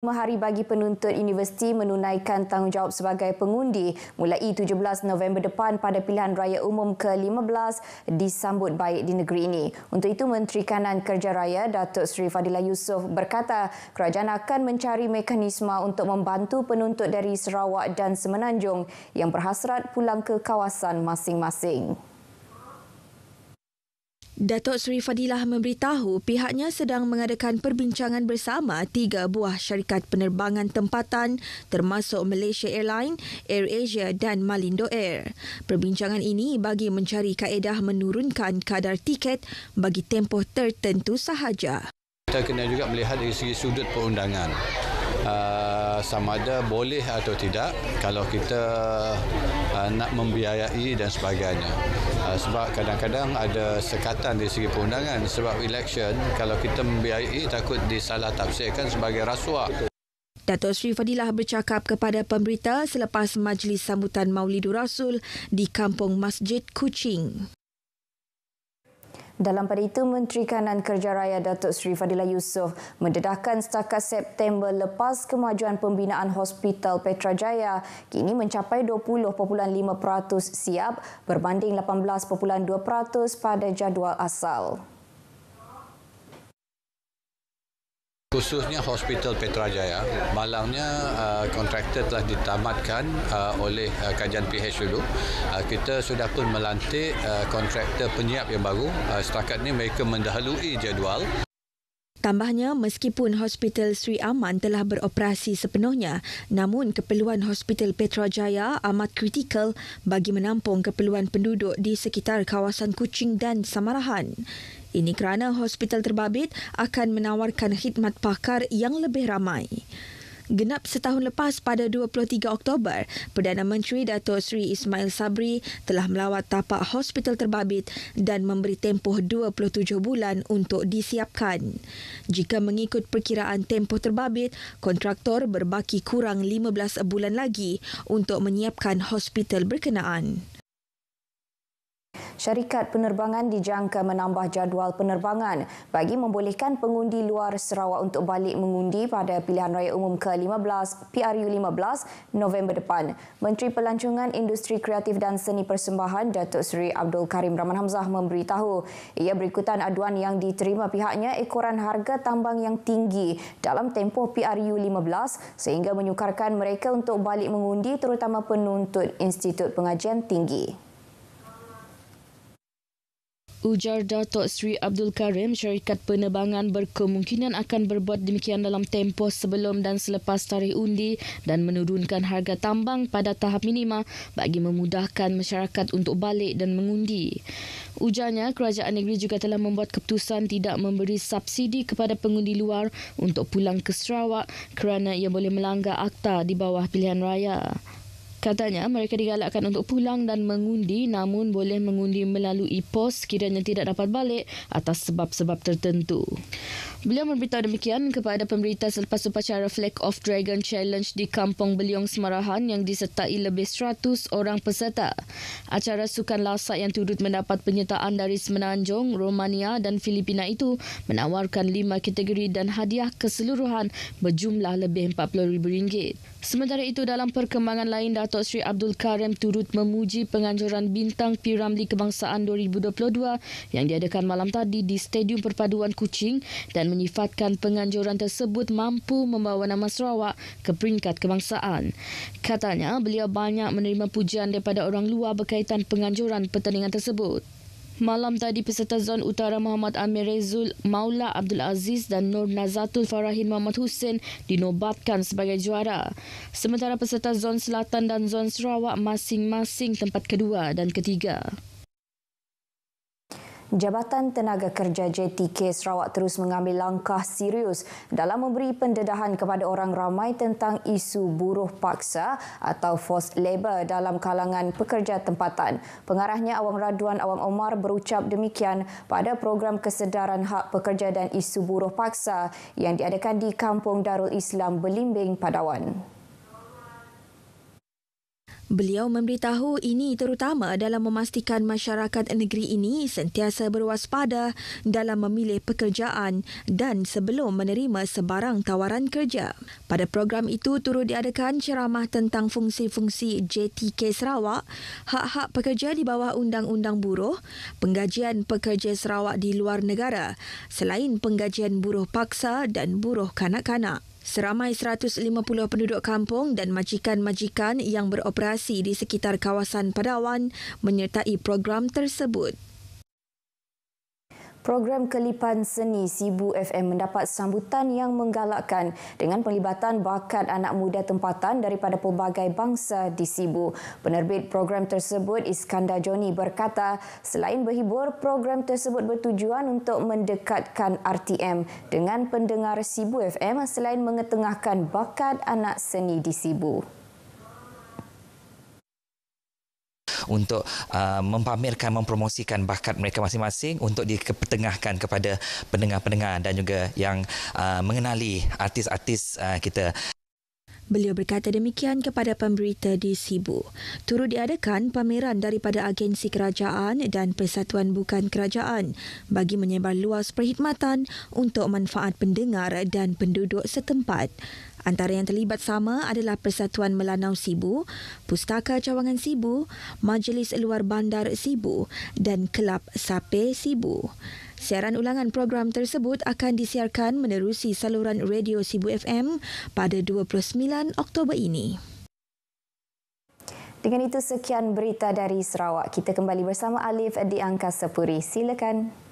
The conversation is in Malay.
5 hari bagi penuntut universiti menunaikan tanggungjawab sebagai pengundi mulai 17 November depan pada pilihan raya umum ke-15 disambut baik di negeri ini. Untuk itu, Menteri Kanan Kerja Raya Datuk Seri Fadila Yusof berkata kerajaan akan mencari mekanisme untuk membantu penuntut dari Sarawak dan Semenanjung yang berhasrat pulang ke kawasan masing-masing. Datuk Seri Fadilah memberitahu pihaknya sedang mengadakan perbincangan bersama tiga buah syarikat penerbangan tempatan termasuk Malaysia Airlines, Air Asia dan Malindo Air. Perbincangan ini bagi mencari kaedah menurunkan kadar tiket bagi tempoh tertentu sahaja. Kita kena juga melihat dari segi sudut perundangan. Ah, sama ada boleh atau tidak kalau kita uh, nak membiayai dan sebagainya uh, sebab kadang-kadang ada sekatan di segi perundangan sebab election kalau kita membiayai takut disalah tafsirkan sebagai rasuah Datuk Sri Fadilah bercakap kepada pemberita selepas majlis sambutan Maulidur Rasul di Kampung Masjid Kuching dalam pada itu, Menteri Kanan Kerja Raya Datuk Seri Fadila Yusof mendedahkan setakat September lepas kemajuan pembinaan Hospital Petrajaya kini mencapai 20.5% siap berbanding 18.2% pada jadual asal. khususnya Hospital Petrajaya. Malangnya uh, kontraktor telah ditamatkan uh, oleh uh, kajian PH dulu. Kita sudah pun melantik kontraktor penyiap yang baru. Setakat ini mereka mendahului jadual. Tambahnya, meskipun Hospital Sri Aman telah beroperasi sepenuhnya, namun keperluan Hospital Petrajaya amat kritikal bagi menampung keperluan penduduk di sekitar kawasan Kuching dan Samarahan. Ini kerana hospital terbabit akan menawarkan khidmat pakar yang lebih ramai. Genap setahun lepas pada 23 Oktober, Perdana Menteri Datuk Sri Ismail Sabri telah melawat tapak hospital terbabit dan memberi tempoh 27 bulan untuk disiapkan. Jika mengikut perkiraan tempoh terbabit, kontraktor berbaki kurang 15 bulan lagi untuk menyiapkan hospital berkenaan syarikat penerbangan dijangka menambah jadual penerbangan bagi membolehkan pengundi luar Sarawak untuk balik mengundi pada pilihan raya umum ke-15 PRU15 November depan. Menteri Pelancongan Industri Kreatif dan Seni Persembahan Datuk Seri Abdul Karim Rahman Hamzah memberitahu ia berikutan aduan yang diterima pihaknya ekoran harga tambang yang tinggi dalam tempoh PRU15 sehingga menyukarkan mereka untuk balik mengundi terutama penuntut Institut Pengajian Tinggi. Tinggi. Ujar Datuk Sri Abdul Karim, syarikat penerbangan berkemungkinan akan berbuat demikian dalam tempoh sebelum dan selepas tarikh undi dan menurunkan harga tambang pada tahap minima bagi memudahkan masyarakat untuk balik dan mengundi. Ujarnya, kerajaan negeri juga telah membuat keputusan tidak memberi subsidi kepada pengundi luar untuk pulang ke Sarawak kerana ia boleh melanggar akta di bawah pilihan raya. Katanya mereka digalakkan untuk pulang dan mengundi namun boleh mengundi melalui pos kiranya tidak dapat balik atas sebab-sebab tertentu. Beliau memberitahu demikian kepada pemberita selepas upacara Flag of Dragon Challenge di Kampung Beliung Semarahan yang disertai lebih 100 orang peserta. Acara sukan lasak yang turut mendapat penyertaan dari Semenanjung, Romania dan Filipina itu menawarkan lima kategori dan hadiah keseluruhan berjumlah lebih RM40,000. Sementara itu dalam perkembangan lain Datuk Seri Abdul Karim turut memuji penganjuran bintang Piramli Kebangsaan 2022 yang diadakan malam tadi di Stadium Perpaduan Kuching dan menyifatkan penganjuran tersebut mampu membawa nama Sarawak ke peringkat kebangsaan. Katanya beliau banyak menerima pujian daripada orang luar berkaitan penganjuran pertandingan tersebut. Malam tadi peserta Zon Utara Muhammad Amir Rezul, Maula Abdul Aziz dan Nur Nazatul Farahin Muhammad Hussein dinobatkan sebagai juara. Sementara peserta Zon Selatan dan Zon Sarawak masing-masing tempat kedua dan ketiga. Jabatan Tenaga Kerja JTK Sarawak terus mengambil langkah serius dalam memberi pendedahan kepada orang ramai tentang isu buruh paksa atau forced labour dalam kalangan pekerja tempatan. Pengarahnya Awang Raduan Awang Omar berucap demikian pada program kesedaran hak pekerja dan isu buruh paksa yang diadakan di Kampung Darul Islam Belimbing Padawan. Beliau memberitahu ini terutama dalam memastikan masyarakat negeri ini sentiasa berwaspada dalam memilih pekerjaan dan sebelum menerima sebarang tawaran kerja. Pada program itu turut diadakan ceramah tentang fungsi-fungsi JTK Sarawak, hak-hak pekerja di bawah undang-undang buruh, penggajian pekerja Sarawak di luar negara, selain penggajian buruh paksa dan buruh kanak-kanak. Seramai 150 penduduk kampung dan majikan-majikan yang beroperasi di sekitar kawasan Padawan menyertai program tersebut. Program Kelipan Seni Sibu FM mendapat sambutan yang menggalakkan dengan pelibatan bakat anak muda tempatan daripada pelbagai bangsa di Sibu. Penerbit program tersebut Iskandar Joni berkata, selain berhibur, program tersebut bertujuan untuk mendekatkan RTM dengan pendengar Sibu FM selain mengetengahkan bakat anak seni di Sibu. untuk uh, mempamerkan, mempromosikan bakat mereka masing-masing untuk dipertengahkan kepada pendengar-pendengar dan juga yang uh, mengenali artis-artis uh, kita. Beliau berkata demikian kepada pemberita di Sibu. Turut diadakan pameran daripada agensi kerajaan dan persatuan bukan kerajaan bagi menyebar luas perkhidmatan untuk manfaat pendengar dan penduduk setempat. Antara yang terlibat sama adalah Persatuan Melanau Sibu, Pustaka Cawangan Sibu, Majlis Luar Bandar Sibu dan Kelab Sape Sibu. Siaran ulangan program tersebut akan disiarkan menerusi saluran radio Sibu FM pada 29 Oktober ini. Dengan itu sekian berita dari Sarawak. Kita kembali bersama Alif di Angkasa Puri. Silakan.